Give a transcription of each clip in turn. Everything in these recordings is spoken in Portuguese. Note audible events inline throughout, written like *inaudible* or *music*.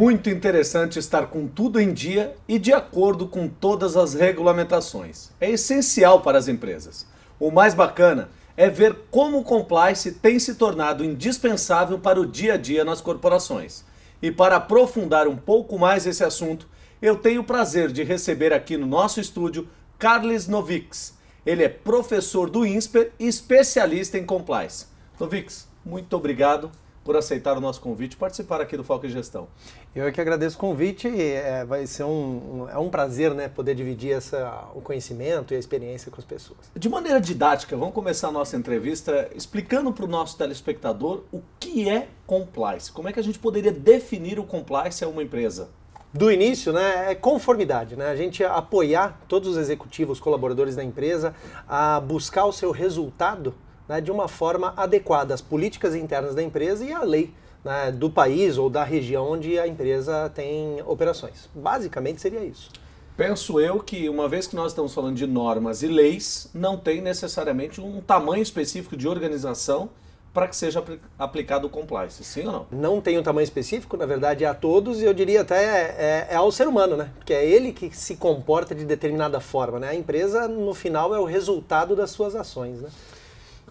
muito interessante estar com tudo em dia e de acordo com todas as regulamentações. É essencial para as empresas. O mais bacana é ver como o compliance tem se tornado indispensável para o dia a dia nas corporações. E para aprofundar um pouco mais esse assunto, eu tenho o prazer de receber aqui no nosso estúdio Carles Novix. Ele é professor do INSPER e especialista em compliance. Novix, muito obrigado por aceitar o nosso convite e participar aqui do Foco em Gestão. Eu é que agradeço o convite, é, vai ser um, um, é um prazer né, poder dividir essa, o conhecimento e a experiência com as pessoas. De maneira didática, vamos começar a nossa entrevista explicando para o nosso telespectador o que é compliance. Como é que a gente poderia definir o compliance a uma empresa? do início, né, é conformidade, né? A gente apoiar todos os executivos, colaboradores da empresa a buscar o seu resultado né, de uma forma adequada às políticas internas da empresa e à lei né, do país ou da região onde a empresa tem operações. Basicamente seria isso. Penso eu que, uma vez que nós estamos falando de normas e leis, não tem necessariamente um tamanho específico de organização para que seja aplicado o compliance, sim ou não? Não tem um tamanho específico, na verdade é a todos e eu diria até é, é, é, ao ser humano, né? Porque é ele que se comporta de determinada forma, né? A empresa, no final, é o resultado das suas ações, né?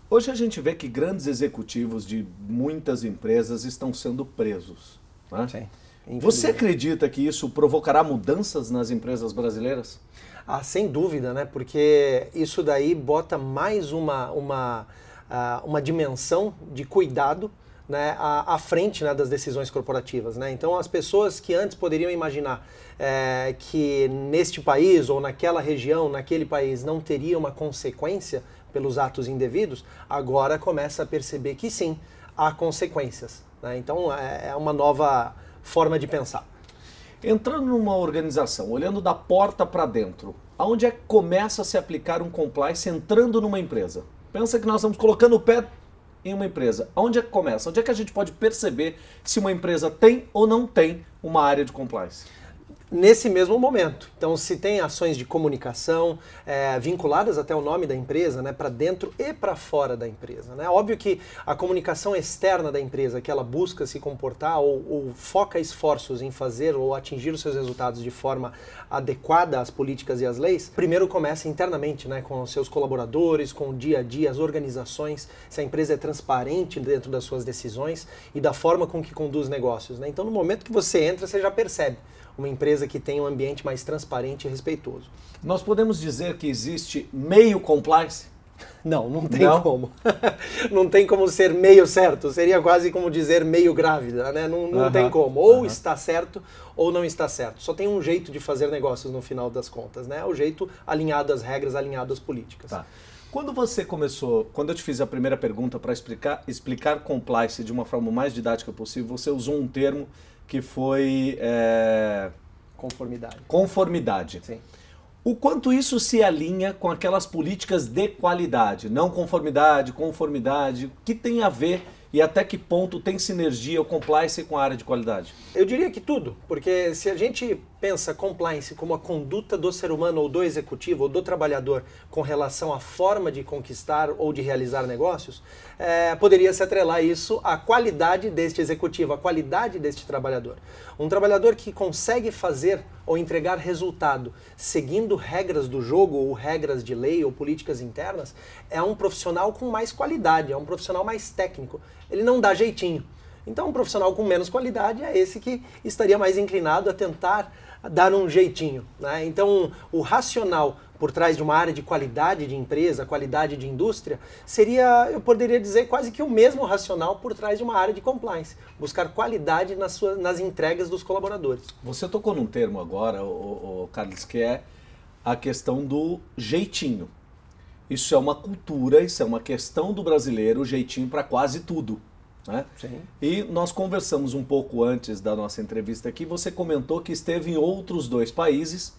Hoje a gente vê que grandes executivos de muitas empresas estão sendo presos. Né? Sim. Você acredita que isso provocará mudanças nas empresas brasileiras? Ah, sem dúvida, né? Porque isso daí bota mais uma, uma, ah, uma dimensão de cuidado né, à, à frente né, das decisões corporativas. Né? Então, as pessoas que antes poderiam imaginar é, que neste país ou naquela região, naquele país, não teria uma consequência, pelos atos indevidos, agora começa a perceber que sim, há consequências. Né? Então é, é uma nova forma de pensar. Entrando numa organização, olhando da porta para dentro, aonde é que começa a se aplicar um compliance entrando numa empresa? Pensa que nós estamos colocando o pé em uma empresa. Aonde é que começa? Onde é que a gente pode perceber se uma empresa tem ou não tem uma área de compliance? nesse mesmo momento. Então, se tem ações de comunicação é, vinculadas até o nome da empresa, né, para dentro e para fora da empresa. Né? Óbvio que a comunicação externa da empresa, que ela busca se comportar ou, ou foca esforços em fazer ou atingir os seus resultados de forma adequada às políticas e às leis, primeiro começa internamente, né, com os seus colaboradores, com o dia a dia, as organizações, se a empresa é transparente dentro das suas decisões e da forma com que conduz negócios. Né? Então, no momento que você entra, você já percebe uma empresa que tem um ambiente mais transparente e respeitoso. Nós podemos dizer que existe meio compliance? Não, não tem não? como. *laughs* não tem como ser meio certo. Seria quase como dizer meio grávida, né? Não, não uh -huh. tem como. Ou uh -huh. está certo ou não está certo. Só tem um jeito de fazer negócios no final das contas, né? É o jeito alinhado às regras, alinhado às políticas. Tá. Quando você começou, quando eu te fiz a primeira pergunta para explicar, explicar compliance de uma forma mais didática possível, você usou um termo que foi. É... Conformidade. Conformidade. Sim. O quanto isso se alinha com aquelas políticas de qualidade, não conformidade, conformidade, o que tem a ver e até que ponto tem sinergia o compliance com a área de qualidade? Eu diria que tudo, porque se a gente pensa compliance como a conduta do ser humano ou do executivo ou do trabalhador com relação à forma de conquistar ou de realizar negócios, é, poderia se atrelar isso à qualidade deste executivo, à qualidade deste trabalhador. Um trabalhador que consegue fazer ou entregar resultado seguindo regras do jogo ou regras de lei ou políticas internas é um profissional com mais qualidade, é um profissional mais técnico. Ele não dá jeitinho. Então, um profissional com menos qualidade é esse que estaria mais inclinado a tentar dar um jeitinho. Né? Então, o racional por trás de uma área de qualidade de empresa, qualidade de indústria, seria, eu poderia dizer, quase que o mesmo racional por trás de uma área de compliance. Buscar qualidade nas, suas, nas entregas dos colaboradores. Você tocou num termo agora, o, o Carlos, que é a questão do jeitinho. Isso é uma cultura, isso é uma questão do brasileiro, o jeitinho para quase tudo. Né? Sim. E nós conversamos um pouco antes da nossa entrevista aqui, você comentou que esteve em outros dois países.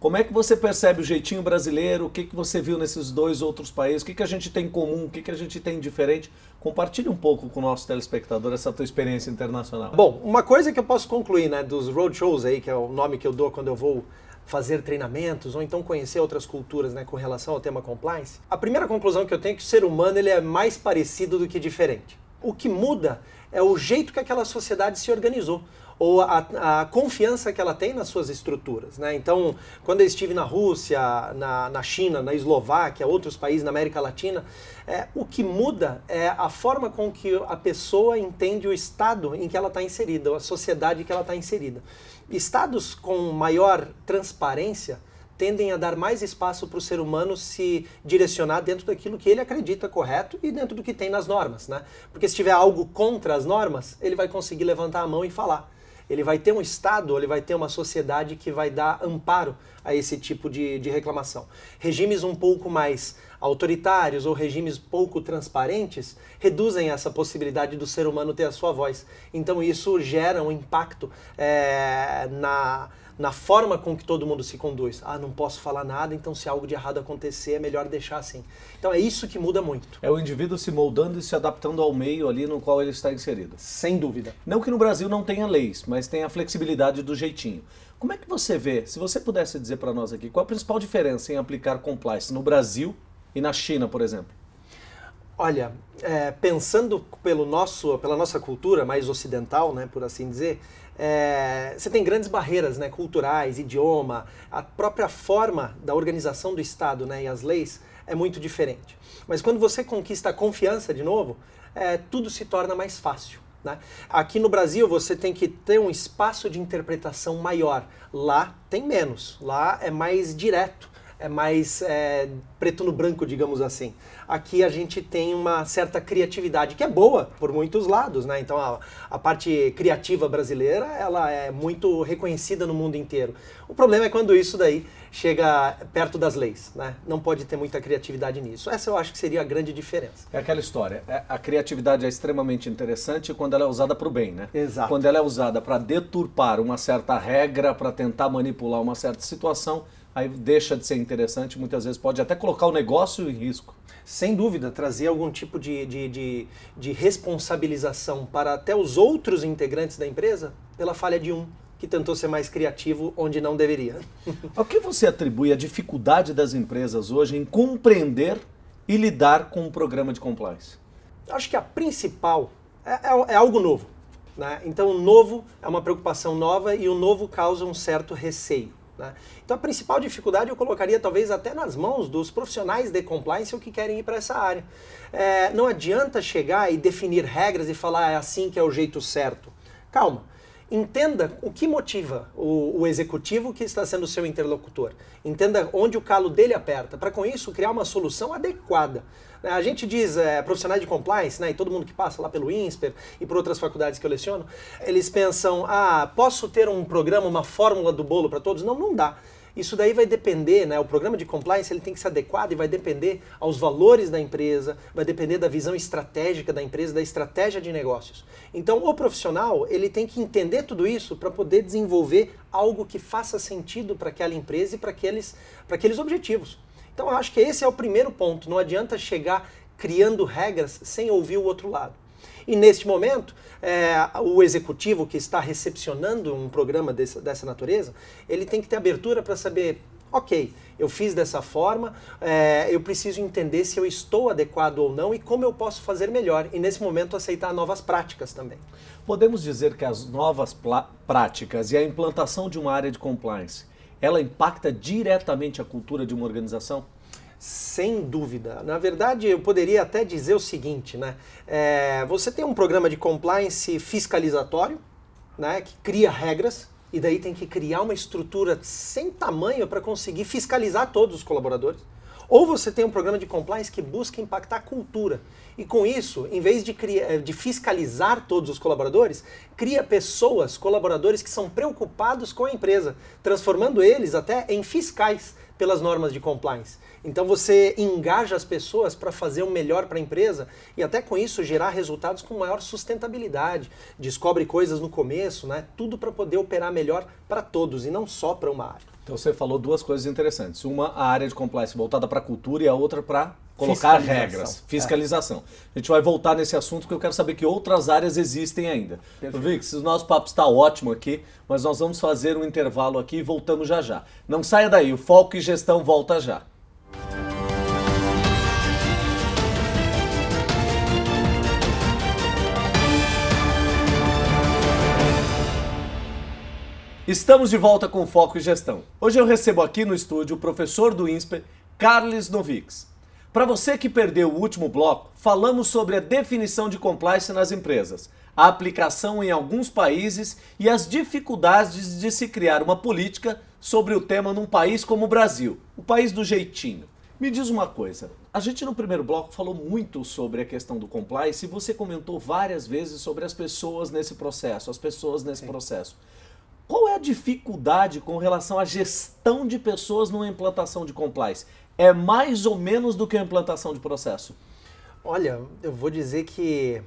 Como é que você percebe o jeitinho brasileiro? O que, que você viu nesses dois outros países? O que, que a gente tem em comum? O que, que a gente tem diferente? Compartilhe um pouco com o nosso telespectador essa tua experiência internacional. Bom, uma coisa que eu posso concluir né, dos roadshows aí, que é o nome que eu dou quando eu vou fazer treinamentos ou então conhecer outras culturas né, com relação ao tema compliance, a primeira conclusão que eu tenho é que o ser humano ele é mais parecido do que diferente o que muda é o jeito que aquela sociedade se organizou ou a, a, confiança que ela tem nas suas estruturas. Né? Então, quando eu estive na Rússia, na, na China, na Eslováquia, outros países na América Latina, é, o que muda é a forma com que a pessoa entende o estado em que ela está inserida, ou a sociedade em que ela está inserida. Estados com maior transparência tendem a dar mais espaço para o ser humano se direcionar dentro daquilo que ele acredita correto e dentro do que tem nas normas, né? Porque se tiver algo contra as normas, ele vai conseguir levantar a mão e falar. Ele vai ter um Estado, ele vai ter uma sociedade que vai dar amparo a esse tipo de, de reclamação. Regimes um pouco mais autoritários ou regimes pouco transparentes reduzem essa possibilidade do ser humano ter a sua voz. Então isso gera um impacto é, na na forma com que todo mundo se conduz. Ah, não posso falar nada, então se algo de errado acontecer, é melhor deixar assim. Então é isso que muda muito. É o indivíduo se moldando e se adaptando ao meio ali no qual ele está inserido. Sem dúvida. Não que no Brasil não tenha leis, mas tem a flexibilidade do jeitinho. Como é que você vê, se você pudesse dizer para nós aqui, qual a principal diferença em aplicar compliance no Brasil e na China, por exemplo? Olha, é, pensando pelo nosso, pela nossa cultura mais ocidental, né, por assim dizer, é, você tem grandes barreiras né, culturais, idioma, a própria forma da organização do Estado né, e as leis é muito diferente. Mas quando você conquista a confiança de novo, é, tudo se torna mais fácil. Né? Aqui no Brasil você tem que ter um espaço de interpretação maior. Lá tem menos. Lá é mais direto é mais é, preto no branco, digamos assim. Aqui a gente tem uma certa criatividade que é boa por muitos lados, né? Então a, a parte criativa brasileira ela é muito reconhecida no mundo inteiro. O problema é quando isso daí chega perto das leis, né? Não pode ter muita criatividade nisso. Essa eu acho que seria a grande diferença. É aquela história. É, a criatividade é extremamente interessante quando ela é usada para o bem, né? Exato. Quando ela é usada para deturpar uma certa regra, para tentar manipular uma certa situação aí deixa de ser interessante, muitas vezes pode até colocar o negócio em risco. Sem dúvida, trazer algum tipo de, de, de, de responsabilização para até os outros integrantes da empresa pela falha de um que tentou ser mais criativo onde não deveria. Ao *laughs* que você atribui a dificuldade das empresas hoje em compreender e lidar com o programa de compliance? Acho que a principal é, é, é algo novo. Né? Então, o novo é uma preocupação nova e o novo causa um certo receio. Né? Então, a principal dificuldade eu colocaria talvez até nas mãos dos profissionais de compliance ou que querem ir para essa área. É, não adianta chegar e definir regras e falar é assim que é o jeito certo. Calma entenda o que motiva o, o, executivo que está sendo seu interlocutor. Entenda onde o calo dele aperta, para com isso criar uma solução adequada. A gente diz é, profissionais de compliance, né, e todo mundo que passa lá pelo INSPER e por outras faculdades que eu leciono, eles pensam, ah, posso ter um programa, uma fórmula do bolo para todos? Não, não dá. Isso daí vai depender, né? O programa de compliance ele tem que ser adequado e vai depender aos valores da empresa, vai depender da visão estratégica da empresa, da estratégia de negócios. Então, o profissional ele tem que entender tudo isso para poder desenvolver algo que faça sentido para aquela empresa e para aqueles, aqueles objetivos. Então eu acho que esse é o primeiro ponto. Não adianta chegar criando regras sem ouvir o outro lado. E neste momento, é, o executivo que está recepcionando um programa desse, dessa natureza, ele tem que ter abertura para saber ok, eu fiz dessa forma, é, eu preciso entender se eu estou adequado ou não e como eu posso fazer melhor. E nesse momento aceitar novas práticas também. Podemos dizer que as novas práticas e a implantação de uma área de compliance, ela impacta diretamente a cultura de uma organização? Sem dúvida. Na verdade, eu poderia até dizer o seguinte, né? É, você tem um programa de compliance fiscalizatório, né? Que cria regras e daí tem que criar uma estrutura sem tamanho para conseguir fiscalizar todos os colaboradores. Ou você tem um programa de compliance que busca impactar a cultura. E com isso, em vez de, criar, eh, de fiscalizar todos os colaboradores, cria pessoas, colaboradores que são preocupados com a empresa, transformando eles até em fiscais pelas normas de compliance. Então você engaja as pessoas para fazer o melhor para a empresa e até com isso gerar resultados com maior sustentabilidade. Descobre coisas no começo, né? Tudo para poder operar melhor para todos e não só para uma área. Então você falou duas coisas interessantes. Uma, a área de compliance voltada para a cultura e a outra para colocar regras, é. fiscalização. É. A gente vai voltar nesse assunto porque eu quero saber que outras áreas existem ainda. Vix, o nosso papo está ótimo aqui, mas nós vamos fazer um intervalo aqui e voltamos já já. Não saia daí, o Foco e Gestão volta já. Estamos de volta com Foco e Gestão. Hoje eu recebo aqui no estúdio o professor do INSPER, Carles Novix. Para você que perdeu o último bloco, falamos sobre a definição de compliance nas empresas, a aplicação em alguns países e as dificuldades de se criar uma política sobre o tema num país como o Brasil, o país do jeitinho. Me diz uma coisa, a gente no primeiro bloco falou muito sobre a questão do compliance e você comentou várias vezes sobre as pessoas nesse processo, as pessoas nesse Sim. processo. Qual é a dificuldade com relação à gestão de pessoas numa implantação de compliance? É mais ou menos do que a implantação de processo? Olha, eu vou dizer que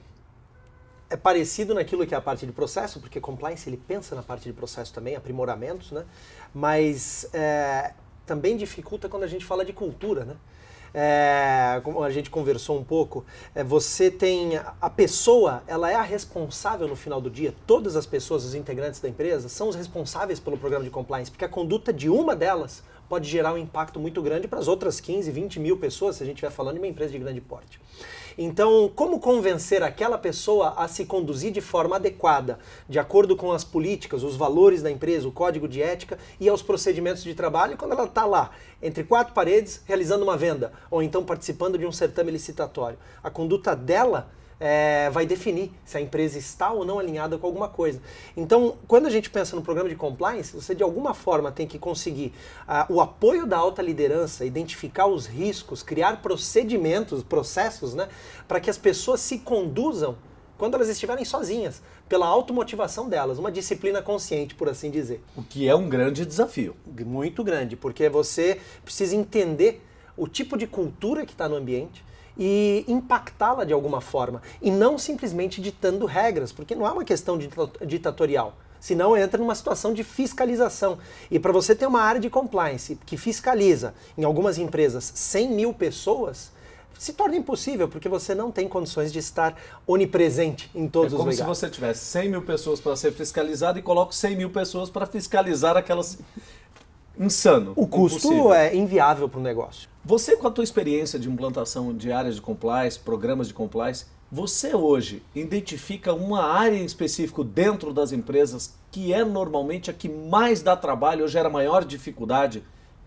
é parecido naquilo que é a parte de processo, porque compliance ele pensa na parte de processo também, aprimoramentos, né? Mas é, também dificulta quando a gente fala de cultura, né? É, como a gente conversou um pouco, é, você tem a pessoa, ela é a responsável no final do dia. Todas as pessoas, os integrantes da empresa, são os responsáveis pelo programa de compliance, porque a conduta de uma delas pode gerar um impacto muito grande para as outras 15, 20 mil pessoas, se a gente estiver falando de uma empresa de grande porte. Então, como convencer aquela pessoa a se conduzir de forma adequada, de acordo com as políticas, os valores da empresa, o código de ética e aos procedimentos de trabalho quando ela está lá, entre quatro paredes, realizando uma venda ou então participando de um certame licitatório? A conduta dela é, vai definir se a empresa está ou não alinhada com alguma coisa. Então, quando a gente pensa no programa de compliance, você de alguma forma tem que conseguir ah, o apoio da alta liderança, identificar os riscos, criar procedimentos, processos, né, para que as pessoas se conduzam quando elas estiverem sozinhas, pela automotivação delas, uma disciplina consciente, por assim dizer. O que é um grande desafio. Muito grande, porque você precisa entender o tipo de cultura que está no ambiente, e impactá-la de alguma forma. E não simplesmente ditando regras, porque não é uma questão ditatorial. Senão entra numa situação de fiscalização. E para você ter uma área de compliance que fiscaliza em algumas empresas 100 mil pessoas, se torna impossível, porque você não tem condições de estar onipresente em todos é os lugares. como se você tivesse 100 mil pessoas para ser fiscalizado e coloca 100 mil pessoas para fiscalizar aquelas insano. O custo impossível. é inviável para o negócio. Você, com a tua experiência de implantação de áreas de compliance, programas de compliance, você hoje identifica uma área em específico dentro das empresas que é normalmente a que mais dá trabalho ou gera maior dificuldade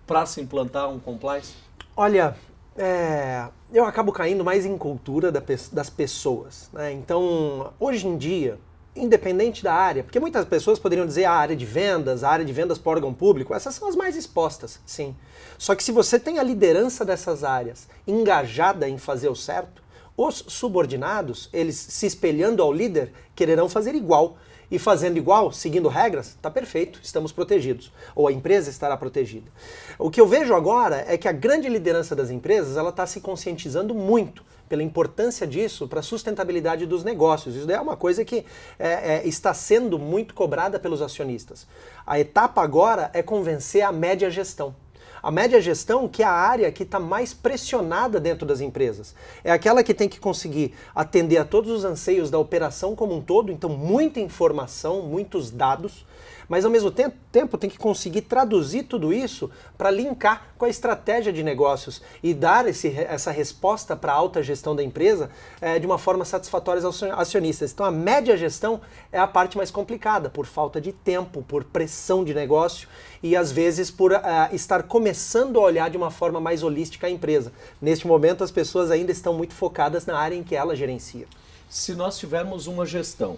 para se implantar um compliance? Olha, é, eu acabo caindo mais em cultura da, das pessoas. Né? Então, hoje em dia, independente da área, porque muitas pessoas poderiam dizer ah, a área de vendas, a área de vendas para órgão público, essas são as mais expostas, sim. Só que se você tem a liderança dessas áreas engajada em fazer o certo, os subordinados, eles se espelhando ao líder, quererão fazer igual. E fazendo igual, seguindo regras, está perfeito, estamos protegidos. Ou a empresa estará protegida. O que eu vejo agora é que a grande liderança das empresas ela está se conscientizando muito pela importância disso para a sustentabilidade dos negócios. Isso é uma coisa que é, é, está sendo muito cobrada pelos acionistas. A etapa agora é convencer a média gestão. A média gestão, que é a área que está mais pressionada dentro das empresas, é aquela que tem que conseguir atender a todos os anseios da operação como um todo, então muita informação, muitos dados, mas ao mesmo tempo tem que conseguir traduzir tudo isso para linkar com a estratégia de negócios e dar esse, essa resposta para a alta gestão da empresa é, de uma forma satisfatória aos acionistas. Então a média gestão é a parte mais complicada, por falta de tempo, por pressão de negócio e às vezes por uh, estar começando a olhar de uma forma mais holística a empresa. Neste momento as pessoas ainda estão muito focadas na área em que ela gerencia. Se nós tivermos uma gestão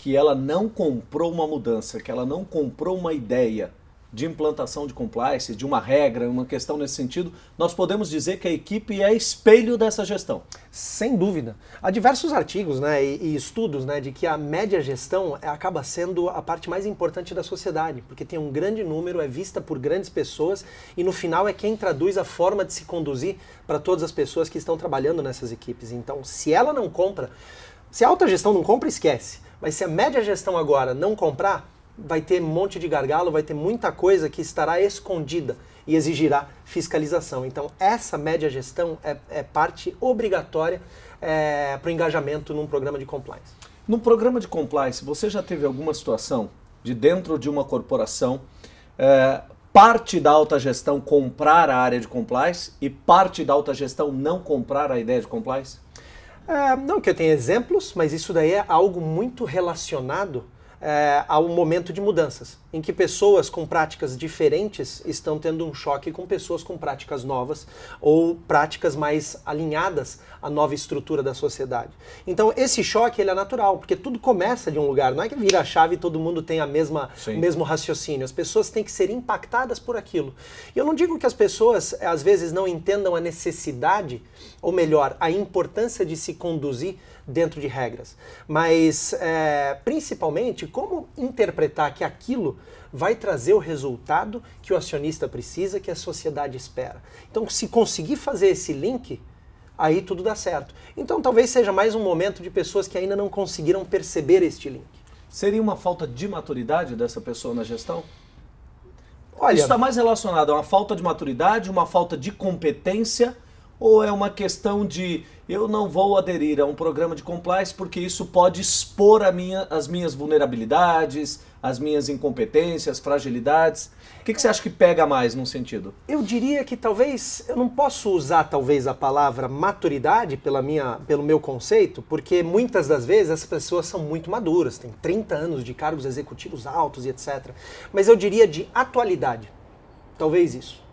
que ela não comprou uma mudança, que ela não comprou uma ideia de implantação de compliance, de uma regra, uma questão nesse sentido, nós podemos dizer que a equipe é espelho dessa gestão. Sem dúvida. Há diversos artigos né, e, estudos né, de que a média gestão é, acaba sendo a parte mais importante da sociedade, porque tem um grande número, é vista por grandes pessoas e no final é quem traduz a forma de se conduzir para todas as pessoas que estão trabalhando nessas equipes. Então, se ela não compra, se a alta gestão não compra, esquece mas se a média gestão agora não comprar, vai ter um monte de gargalo, vai ter muita coisa que estará escondida e exigirá fiscalização. Então, essa média gestão é, é parte obrigatória é, para o engajamento num programa de compliance. No programa de compliance, você já teve alguma situação de dentro de uma corporação, é, parte da alta gestão comprar a área de compliance e parte da alta gestão não comprar a ideia de compliance? Ah, não que eu tenha exemplos, mas isso daí é algo muito relacionado é, a um momento de mudanças, em que pessoas com práticas diferentes estão tendo um choque com pessoas com práticas novas ou práticas mais alinhadas à nova estrutura da sociedade. Então esse choque ele é natural, porque tudo começa de um lugar, não é que vira a chave e todo mundo tem a mesma, o mesmo raciocínio. As pessoas têm que ser impactadas por aquilo. E eu não digo que as pessoas eh, às vezes não entendam a necessidade, ou melhor, a importância de se conduzir dentro de regras, mas é, principalmente como interpretar que aquilo vai trazer o resultado que o acionista precisa, que a sociedade espera. Então, se conseguir fazer esse link, aí tudo dá certo. Então, talvez seja mais um momento de pessoas que ainda não conseguiram perceber este link. Seria uma falta de maturidade dessa pessoa na gestão? Olha, Isso está mais relacionado a uma falta de maturidade, uma falta de competência ou é uma questão de eu não vou aderir a um programa de compliance porque isso pode expor minha, as minhas vulnerabilidades, as minhas incompetências, fragilidades? O que, que você acha que pega mais num sentido? Eu diria que talvez, eu não posso usar talvez a palavra maturidade pela minha, pelo meu conceito, porque muitas das vezes as pessoas são muito maduras, têm 30 anos de cargos executivos altos e etc. Mas eu diria de atualidade. Talvez isso.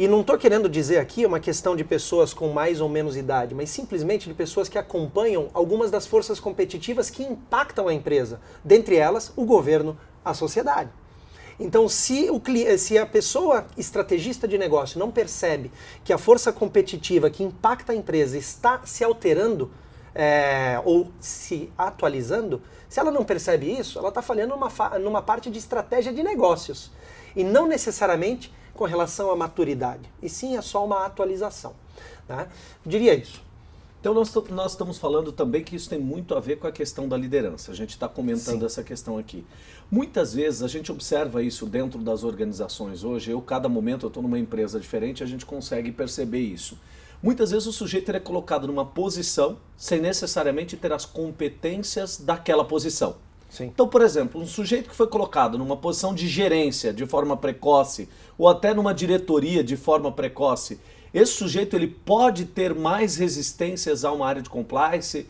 E não estou querendo dizer aqui uma questão de pessoas com mais ou menos idade, mas simplesmente de pessoas que acompanham algumas das forças competitivas que impactam a empresa, dentre elas o governo, a sociedade. Então, se, o, se, a pessoa estrategista de negócio não percebe que a força competitiva que impacta a empresa está se alterando é, ou se atualizando, se ela não percebe isso, ela está falhando numa, numa parte de estratégia de negócios. E não necessariamente com relação à maturidade, e sim é só uma atualização. Né? Diria isso. Então nós, nós, estamos falando também que isso tem muito a ver com a questão da liderança. A gente está comentando Sim. essa questão aqui. Muitas vezes a gente observa isso dentro das organizações hoje. Eu, cada momento, eu estou numa empresa diferente, a gente consegue perceber isso. Muitas vezes o sujeito é colocado numa posição sem necessariamente ter as competências daquela posição. Sim. Então, por exemplo, um sujeito que foi colocado numa posição de gerência de forma precoce ou até numa diretoria de forma precoce, esse sujeito ele pode ter mais resistências a uma área de compliance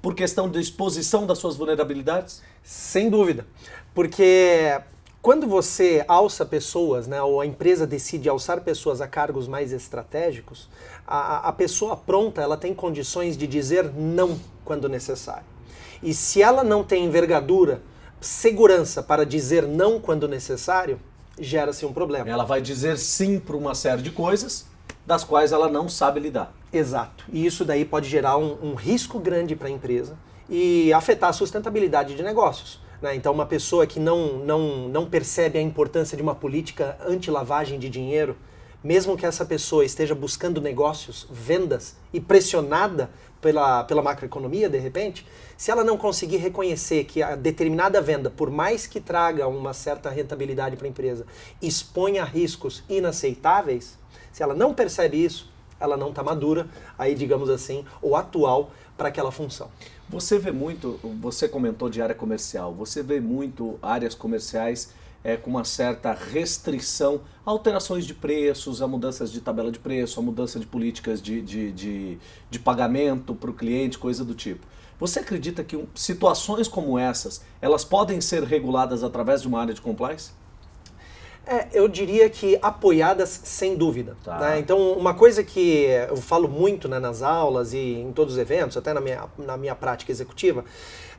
por questão de exposição das suas vulnerabilidades? Sem dúvida, porque quando você alça pessoas, né, ou a empresa decide alçar pessoas a cargos mais estratégicos, a, a pessoa pronta ela tem condições de dizer não quando necessário. E se ela não tem envergadura, segurança para dizer não quando necessário, gera-se um problema. Ela vai dizer sim para uma série de coisas das quais ela não sabe lidar. Exato. E isso daí pode gerar um, um risco grande para a empresa e afetar a sustentabilidade de negócios. Né? Então, uma pessoa que não, não, não percebe a importância de uma política anti-lavagem de dinheiro, mesmo que essa pessoa esteja buscando negócios, vendas e pressionada pela, pela macroeconomia, de repente, se ela não conseguir reconhecer que a determinada venda, por mais que traga uma certa rentabilidade para a empresa, exponha riscos inaceitáveis, se ela não percebe isso, ela não está madura, aí digamos assim, ou atual para aquela função. Você vê muito, você comentou de área comercial, você vê muito áreas comerciais é, com uma certa restrição a alterações de preços, a mudanças de tabela de preço, a mudança de políticas de, de, de, de pagamento para o cliente, coisa do tipo. Você acredita que situações como essas, elas podem ser reguladas através de uma área de compliance? É, eu diria que apoiadas sem dúvida. Tá. Né? Então, uma coisa que eu falo muito né, nas aulas e em todos os eventos, até na minha, na minha prática executiva,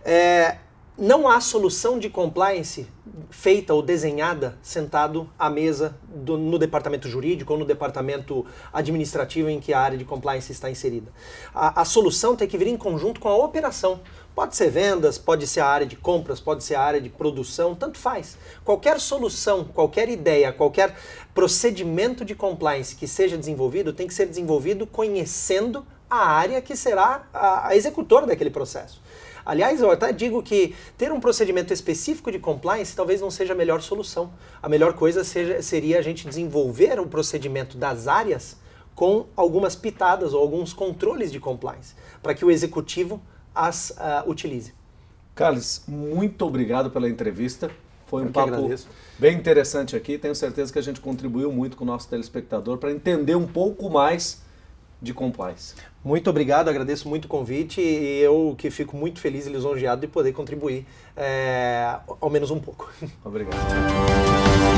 é não há solução de compliance feita ou desenhada sentado à mesa do, no departamento jurídico ou no departamento administrativo em que a área de compliance está inserida. A, a, solução tem que vir em conjunto com a operação. Pode ser vendas, pode ser a área de compras, pode ser a área de produção, tanto faz. Qualquer solução, qualquer ideia, qualquer procedimento de compliance que seja desenvolvido tem que ser desenvolvido conhecendo a área que será a, a executora daquele processo. Aliás, eu até digo que ter um procedimento específico de compliance talvez não seja a melhor solução. A melhor coisa seja, seria a gente desenvolver o procedimento das áreas com algumas pitadas ou alguns controles de compliance, para que o executivo as uh, utilize. Carlos, muito obrigado pela entrevista. Foi um papo bem interessante aqui. Tenho certeza que a gente contribuiu muito com o nosso telespectador para entender um pouco mais de compliance. Muito obrigado, agradeço muito o convite e eu que fico muito feliz e lisonjeado de poder contribuir, é, ao menos um pouco. *laughs* Obrigado.